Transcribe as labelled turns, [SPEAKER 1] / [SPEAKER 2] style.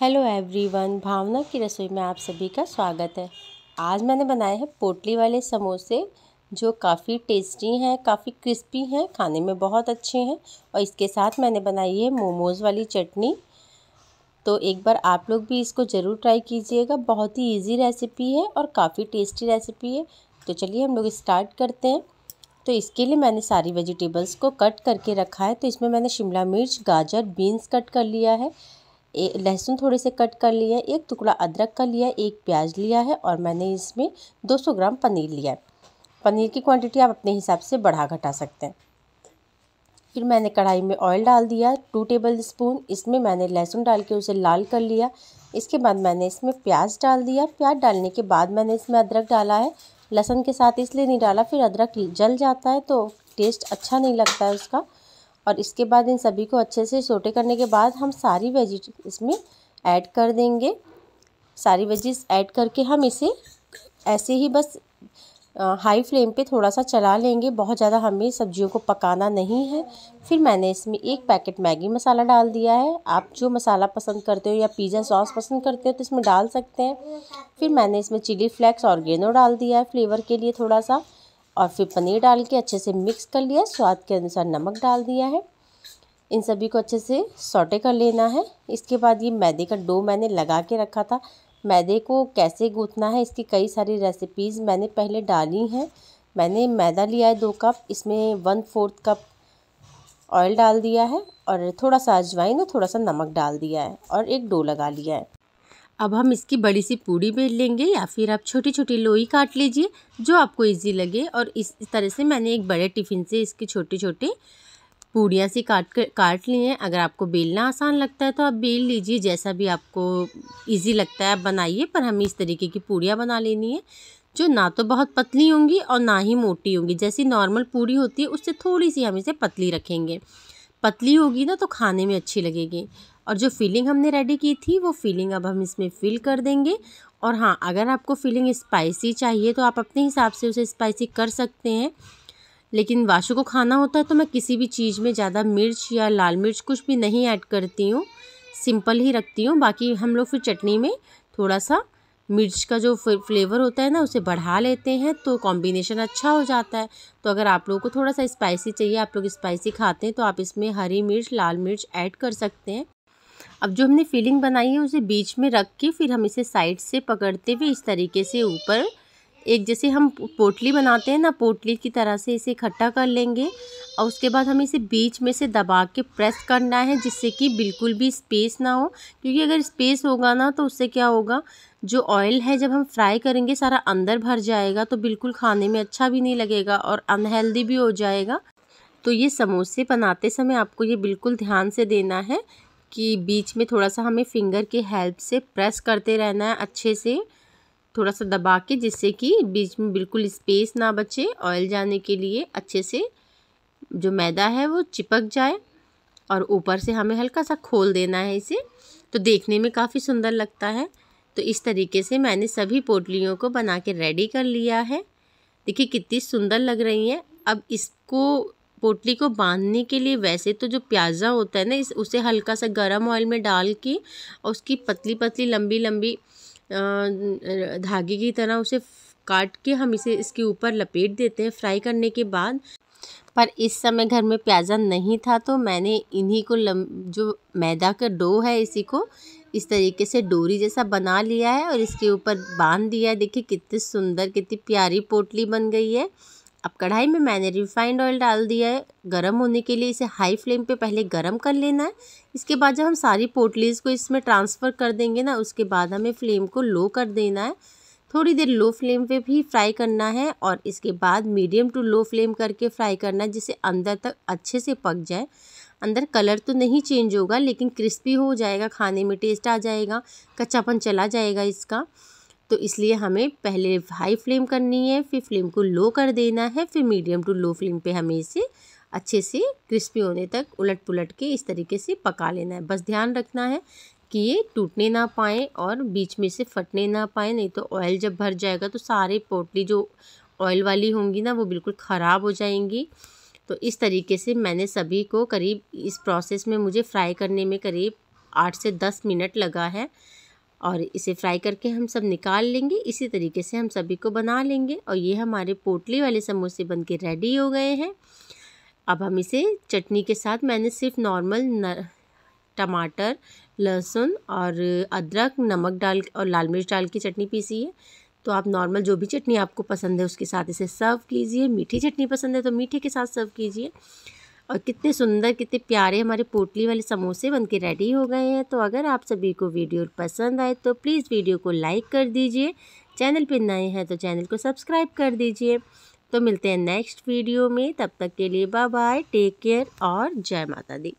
[SPEAKER 1] hello everyone भावना की रसोई में आप सभी का स्वागत है आज मैंने बनाए हैं पोटली वाले समोसे जो काफ़ी टेस्टी हैं काफ़ी क्रिस्पी हैं खाने में बहुत अच्छे हैं और इसके साथ मैंने बनाई है मोमोज़ वाली चटनी तो एक बार आप लोग भी इसको ज़रूर ट्राई कीजिएगा बहुत ही इजी रेसिपी है और काफ़ी टेस्टी रेसिपी है तो चलिए हम लोग स्टार्ट करते हैं तो इसके लिए मैंने सारी वेजिटेबल्स को कट करके रखा है तो इसमें मैंने शिमला मिर्च गाजर बीन्स कट कर लिया है लहसुन थोड़े से कट कर लिया एक टुकड़ा अदरक का लिया एक प्याज लिया है और मैंने इसमें 200 ग्राम पनीर लिया है पनीर की क्वांटिटी आप अपने हिसाब से बढ़ा घटा सकते हैं फिर मैंने कढ़ाई में ऑयल डाल दिया टू टेबल स्पून इसमें मैंने लहसुन डाल के उसे लाल कर लिया इसके बाद मैंने इसमें प्याज डाल दिया प्याज डालने के बाद मैंने इसमें अदरक डाला है लहसुन के साथ इसलिए नहीं डाला फिर अदरक जल जाता है तो टेस्ट अच्छा नहीं लगता है उसका और इसके बाद इन सभी को अच्छे से सोटे करने के बाद हम सारी वेजिट इसमें ऐड कर देंगे सारी वेजिस ऐड करके हम इसे ऐसे ही बस हाई फ्लेम पे थोड़ा सा चला लेंगे बहुत ज़्यादा हमें सब्जियों को पकाना नहीं है फिर मैंने इसमें एक पैकेट मैगी मसाला डाल दिया है आप जो मसाला पसंद करते हो या पिज़्ज़ा सॉस पसंद करते हो तो इसमें डाल सकते हैं फिर मैंने इसमें चिली फ्लेक्स और डाल दिया है फ्लेवर के लिए थोड़ा सा और फिर पनीर डाल के अच्छे से मिक्स कर लिया स्वाद के अनुसार नमक डाल दिया है इन सभी को अच्छे से सोटे कर लेना है इसके बाद ये मैदे का डो मैंने लगा के रखा था मैदे को कैसे गूँथना है इसकी कई सारी रेसिपीज़ मैंने पहले डाली हैं मैंने मैदा लिया है दो कप इसमें वन फोर्थ कप ऑयल डाल दिया है और थोड़ा सा अजवाइन और थोड़ा सा नमक डाल दिया है और एक डो लगा लिया है अब हम इसकी बड़ी सी पूड़ी बेल लेंगे या फिर आप छोटी छोटी लोई काट लीजिए जो आपको इजी लगे और इस तरह से मैंने एक बड़े टिफ़िन से इसकी छोटी छोटे पूड़ियाँ सी काट कर काट ली हैं अगर आपको बेलना आसान लगता है तो आप बेल लीजिए जैसा भी आपको इजी लगता है आप बनाइए पर हमें इस तरीके की पूड़ियाँ बना लेनी है जो ना तो बहुत पतली होंगी और ना ही मोटी होंगी जैसी नॉर्मल पूड़ी होती है उससे थोड़ी सी हम इसे पतली रखेंगे पतली होगी ना तो खाने में अच्छी लगेगी और जो फीलिंग हमने रेडी की थी वो फीलिंग अब हम इसमें फिल कर देंगे और हाँ अगर आपको फीलिंग स्पाइसी चाहिए तो आप अपने हिसाब से उसे स्पाइसी कर सकते हैं लेकिन वाशु को खाना होता है तो मैं किसी भी चीज़ में ज़्यादा मिर्च या लाल मिर्च कुछ भी नहीं ऐड करती हूँ सिंपल ही रखती हूँ बाकी हम लोग फिर चटनी में थोड़ा सा मिर्च का जो फ्लेवर होता है ना उसे बढ़ा लेते हैं तो कॉम्बिनेशन अच्छा हो जाता है तो अगर आप लोगों को थोड़ा सा स्पाइसी चाहिए आप लोग स्पाइसी खाते हैं तो आप इसमें हरी मिर्च लाल मिर्च ऐड कर सकते हैं अब जो हमने फीलिंग बनाई है उसे बीच में रख के फिर हम इसे साइड से पकड़ते हुए इस तरीके से ऊपर एक जैसे हम पोटली बनाते हैं ना पोटली की तरह से इसे इकट्ठा कर लेंगे और उसके बाद हमें इसे बीच में से दबा के प्रेस करना है जिससे कि बिल्कुल भी स्पेस ना हो क्योंकि अगर स्पेस होगा ना तो उससे क्या होगा जो ऑयल है जब हम फ्राई करेंगे सारा अंदर भर जाएगा तो बिल्कुल खाने में अच्छा भी नहीं लगेगा और अनहेल्दी भी हो जाएगा तो ये समोसे बनाते समय आपको ये बिल्कुल ध्यान से देना है कि बीच में थोड़ा सा हमें फिंगर के हेल्प से प्रेस करते रहना है अच्छे से थोड़ा सा दबा के जिससे कि बीच में बिल्कुल स्पेस ना बचे ऑयल जाने के लिए अच्छे से जो मैदा है वो चिपक जाए और ऊपर से हमें हल्का सा खोल देना है इसे तो देखने में काफ़ी सुंदर लगता है तो इस तरीके से मैंने सभी पोटलियों को बना के रेडी कर लिया है देखिए कितनी सुंदर लग रही हैं अब इसको पोटली को बांधने के लिए वैसे तो जो प्याज़ा होता है ना इस उसे हल्का सा गर्म ऑयल में डाल के और उसकी पतली पतली लंबी लंबी धागे की तरह उसे काट के हम इसे इसके ऊपर लपेट देते हैं फ्राई करने के बाद पर इस समय घर में प्याजा नहीं था तो मैंने इन्हीं को लम जो मैदा का डो है इसी को इस तरीके से डोरी जैसा बना लिया है और इसके ऊपर बांध दिया है देखिए कितनी सुंदर कितनी प्यारी पोटली बन गई है अब कढ़ाई में मैंने रिफाइंड ऑयल डाल दिया है गरम होने के लिए इसे हाई फ्लेम पे पहले गरम कर लेना है इसके बाद जब हम सारी पोटलीज़ को इसमें ट्रांसफ़र कर देंगे ना उसके बाद हमें फ्लेम को लो कर देना है थोड़ी देर लो फ्लेम पे भी फ्राई करना है और इसके बाद मीडियम टू लो फ्लेम करके फ्राई करना है जिसे अंदर तक अच्छे से पक जाए अंदर कलर तो नहीं चेंज होगा लेकिन क्रिस्पी हो जाएगा खाने में टेस्ट आ जाएगा कच्चापन चला जाएगा इसका तो इसलिए हमें पहले हाई फ्लेम करनी है फिर फ्लेम को लो कर देना है फिर मीडियम टू लो फ्लेम पे हमें इसे अच्छे से क्रिस्पी होने तक उलट पुलट के इस तरीके से पका लेना है बस ध्यान रखना है कि ये टूटने ना पाए और बीच में से फटने ना पाए नहीं तो ऑयल जब भर जाएगा तो सारे पोटली जो ऑयल वाली होंगी ना वो बिल्कुल ख़राब हो जाएंगी तो इस तरीके से मैंने सभी को करीब इस प्रोसेस में मुझे फ्राई करने में करीब आठ से दस मिनट लगा है और इसे फ्राई करके हम सब निकाल लेंगे इसी तरीके से हम सभी को बना लेंगे और ये हमारे पोटली वाले समोसे बन के रेडी हो गए हैं अब हम इसे चटनी के साथ मैंने सिर्फ नॉर्मल टमाटर लहसुन और अदरक नमक डाल और लाल मिर्च डाल के चटनी पीसी है तो आप नॉर्मल जो भी चटनी आपको पसंद है उसके साथ इसे सर्व कीजिए मीठी चटनी पसंद है तो मीठे के साथ सर्व कीजिए और कितने सुंदर कितने प्यारे हमारे पोटली वाले समोसे बनके रेडी हो गए हैं तो अगर आप सभी को वीडियो पसंद आए तो प्लीज़ वीडियो को लाइक कर दीजिए चैनल पर नए हैं तो चैनल को सब्सक्राइब कर दीजिए तो मिलते हैं नेक्स्ट वीडियो में तब तक के लिए बाय बाय टेक केयर और जय माता दी